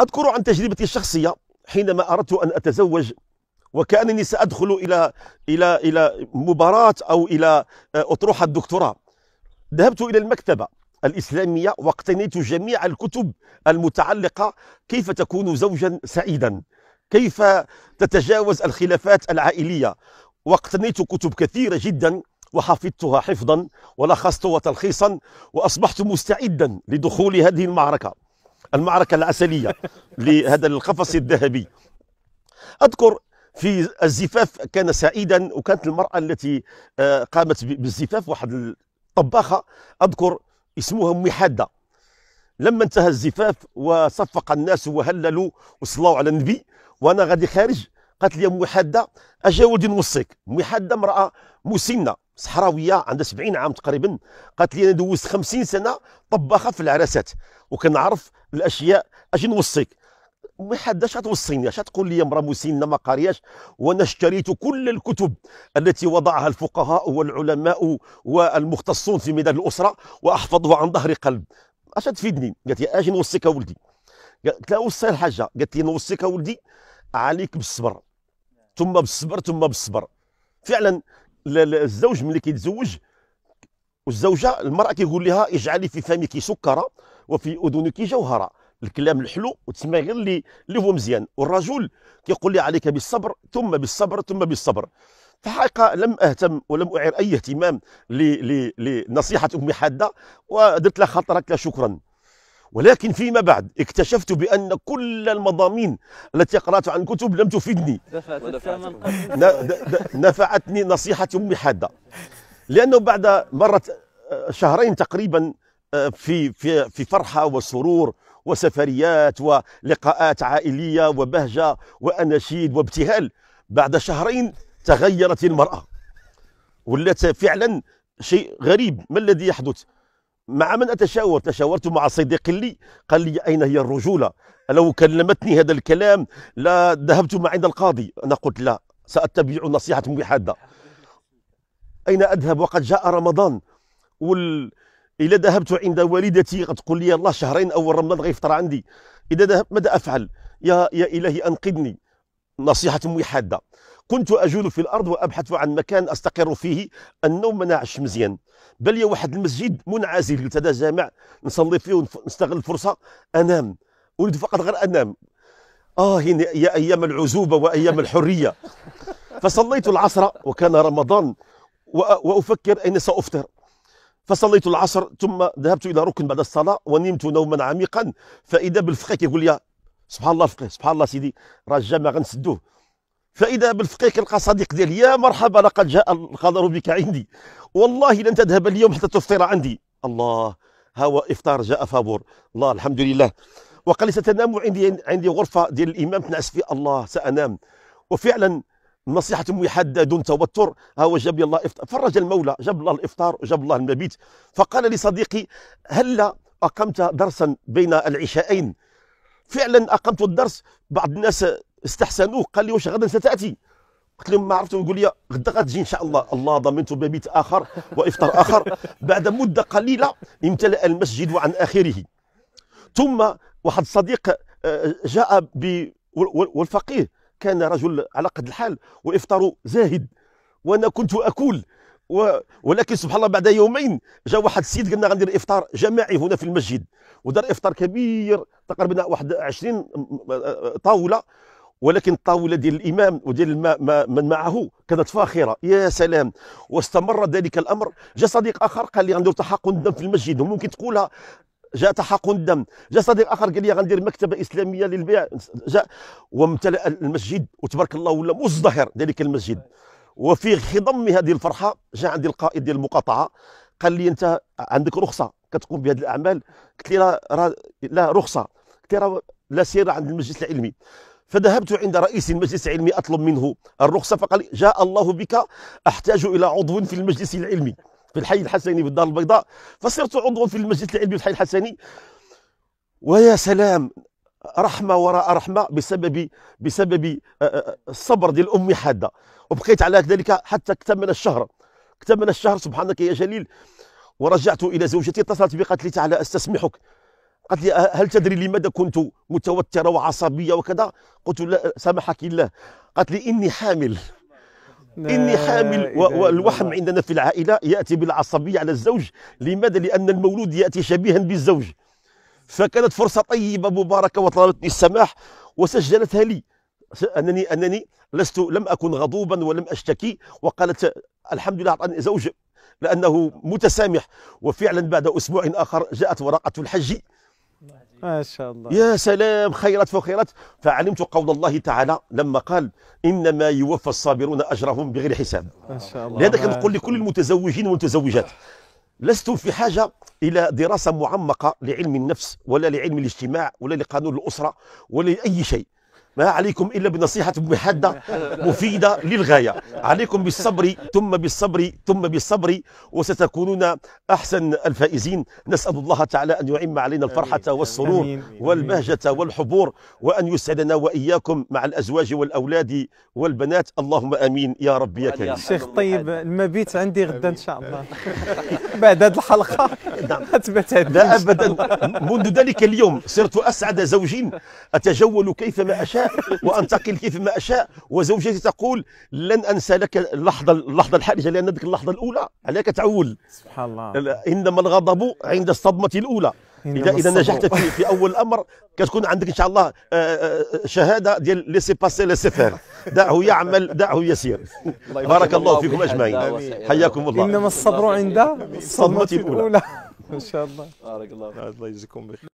أذكر عن تجربتي الشخصية حينما أردت أن أتزوج وكأنني سأدخل إلى إلى إلى مباراة أو إلى آه، أطروحة الدكتوراه ذهبت إلى المكتبة الإسلامية واقتنيت جميع الكتب المتعلقة كيف تكون زوجا سعيدا كيف تتجاوز الخلافات العائلية واقتنيت كتب كثيرة جدا وحفظتها حفظا ولخصتها تلخيصا وأصبحت مستعدا لدخول هذه المعركة المعركة العسلية لهذا القفص الذهبي أذكر في الزفاف كان سعيدا وكانت المرأة التي آه، قامت بالزفاف واحد الطباخة أذكر اسمها أم حادة لما انتهى الزفاف وصفق الناس وهللوا وصلوا على النبي وأنا غادي خارج قالت لي أم حادة أجا ولدي نوصيك أم حادة امرأة مسنة صحراويه عندها 70 عام تقريبا قالت لي انا دوزت 50 سنه طباخه في العراسات وكنعرف الاشياء اجي نوصيك ما حداش غتوصيني اش تقول لي امراه مسنه ما قارياش وانا اشتريت كل الكتب التي وضعها الفقهاء والعلماء والمختصون في ميدان الاسره واحفظها عن ظهر قلب اش تفيدني قالت لي اجي نوصيك ولدي قلت لها وصي الحاجه قالت لي نوصيك ولدي عليك بالصبر ثم بالصبر ثم بالصبر فعلا الزوج ملي كيتزوج والزوجه المراه كيقول لها اجعلي في فمك سكره وفي اذنك جوهره الكلام الحلو وتسمعي غير اللي اللي هو مزيان والرجل كيقول لي عليك بالصبر ثم بالصبر ثم بالصبر في الحقيقه لم اهتم ولم اعر اي اهتمام لنصيحه امي حاده ودرت لها خاطرك شكرا ولكن فيما بعد اكتشفت بأن كل المضامين التي قرأت عن كتب لم تفيدني نفعتني نصيحة أمي حادة لأنه بعد مرة آه، شهرين تقريبا آه، في, في, في فرحة وسرور وسفريات ولقاءات عائلية وبهجة وأناشيد وابتهال بعد شهرين تغيرت المرأة ولات فعلا شيء غريب ما الذي يحدث مع من أتشاور تشاورت مع صديق لي قال لي أين هي الرجولة لو كلمتني هذا الكلام لا ذهبت ما عند القاضي أنا قلت لا سأتبع نصيحة بحاده أين أذهب وقد جاء رمضان وال... إذا ذهبت عند والدتي تقول لي الله شهرين أول رمضان غيفطر عندي إذا ذهبت ماذا أفعل يا, يا إلهي أنقذني نصيحة موحده كنت أجول في الأرض وأبحث عن مكان أستقر فيه النوم ما مزيان بل يا واحد المسجد منعزل جامع نصلي فيه ونستغل الفرصة أنام أريد فقط غير أنام آه يا أيام العزوبة وأيام الحرية فصليت العصر وكان رمضان وأفكر أين سأفطر فصليت العصر ثم ذهبت إلى ركن بعد الصلاة ونمت نوما عميقا فإذا بالفقيه كيقول لي سبحان الله الفقيه سبحان الله سيدي راه الجامع غنسدوه فإذا بالفقيه كيلقى صديق ديالي يا مرحبا لقد جاء القدر بك عندي والله لن تذهب اليوم حتى تفطر عندي الله هو إفطار جاء فابور الله الحمد لله وقال لي ستنام عندي عندي غرفة ديال الإمام تنعس في الله سأنام وفعلا نصيحة محدة دون توتر ها هو جاب لي الله إفطار فرج المولى جاب الله الإفطار وجاب الله المبيت فقال لي صديقي هلا أقمت درسا بين العشاءين فعلا اقمت الدرس بعض الناس استحسنوه قال لي واش غدا ستاتي قلت لهم ما عرفتوا يقول لي غدا غتجي ان شاء الله الله ضمنت ببيت اخر وافطار اخر بعد مده قليله امتلا المسجد عن اخره ثم واحد صديق آه، جاء ب والفقيه كان رجل على قد الحال وافطاره زاهد وانا كنت اكل و... ولكن سبحان الله بعد يومين جاء واحد السيد قلنا غندير افطار جماعي هنا في المسجد ودار افطار كبير تقريبا واحد 20 طاوله ولكن الطاوله ديال الامام وديال الم... ما من معه كانت فاخره يا سلام واستمر ذلك الامر جاء صديق اخر قال لي غندير تحقن الدم في المسجد وممكن تقولها جاء تحقن الدم جاء صديق اخر قال لي غندير مكتبه اسلاميه للبيع جاء وامتلأ المسجد وتبارك الله ولا مزدهر ذلك المسجد وفي خضم هذه الفرحه جاء عندي القائد ديال المقاطعه قال لي انت عندك رخصه كتقوم بهذه الاعمال قلت لي راه لا رخصه قلت لي راه لا سير عند المجلس العلمي فذهبت عند رئيس المجلس العلمي اطلب منه الرخصه فقال جاء الله بك احتاج الى عضو في المجلس العلمي في الحي الحسني بالدار البيضاء فصرت عضوا في المجلس العلمي في الحي الحسني ويا سلام رحمه وراء رحمه بسبب بسبب آه، آه، آه، الصبر ديال امي حاده وبقيت على ذلك حتى اكتمل الشهر اكتمل الشهر سبحانك يا جليل ورجعت الى زوجتي اتصلت بي قالت لي تعالى استسمحك قالت لي هل تدري لماذا كنت متوتره وعصبيه وكذا قلت لا سامحك الله قالت لي اني حامل اني حامل والوحم عندنا في العائله ياتي بالعصبيه على الزوج لماذا لان المولود ياتي شبيها بالزوج فكانت فرصة طيبة مباركة وطلبتني السماح وسجلتها لي أنني أنني لست لم أكن غضوبا ولم أشتكي وقالت الحمد لله أعطاني زوج لأنه متسامح وفعلا بعد أسبوع آخر جاءت ورقة الحج ما شاء الله يا سلام خيرت فخيرت فعلمت قول الله تعالى لما قال انما يوفى الصابرون اجرهم بغير حساب ما شاء الله لهذا كنقول لكل المتزوجين والمتزوجات لست في حاجة إلى دراسة معمقة لعلم النفس ولا لعلم الاجتماع ولا لقانون الأسرة ولا لأي شيء ما عليكم إلا بنصيحة محدة مفيدة للغاية عليكم بالصبر ثم بالصبر ثم بالصبر وستكونون أحسن الفائزين نسأل الله تعالى أن يعم علينا الفرحة والسرور والبهجة والحبور وأن يسعدنا وإياكم مع الأزواج والأولاد والبنات اللهم آمين يا رب يا كريم شيخ طيب المبيت عندي غدا إن شاء الله بعد هذه الحلقة نعم. أثبت لا أبدا منذ ذلك اليوم صرت أسعد زوجين أتجول كيفما أشاء وانتقل كيف ما اشاء وزوجتي تقول لن انسى لك اللحظه اللحظه الحرجه لان ذيك اللحظه الاولى عليك تعول سبحان الله انما الغضب عند الصدمه الاولى اذا اذا نجحت في, في اول الامر كتكون عندك ان شاء الله آه، آه، آه، شهاده ديال ليسي باسي ليسي فير دعه يعمل دعه يسير بارك الله فيكم اجمعين حياكم الله انما الصبر عند الصدمه الاولى ان شاء الله بارك الله فيك الله يجزيكم بخير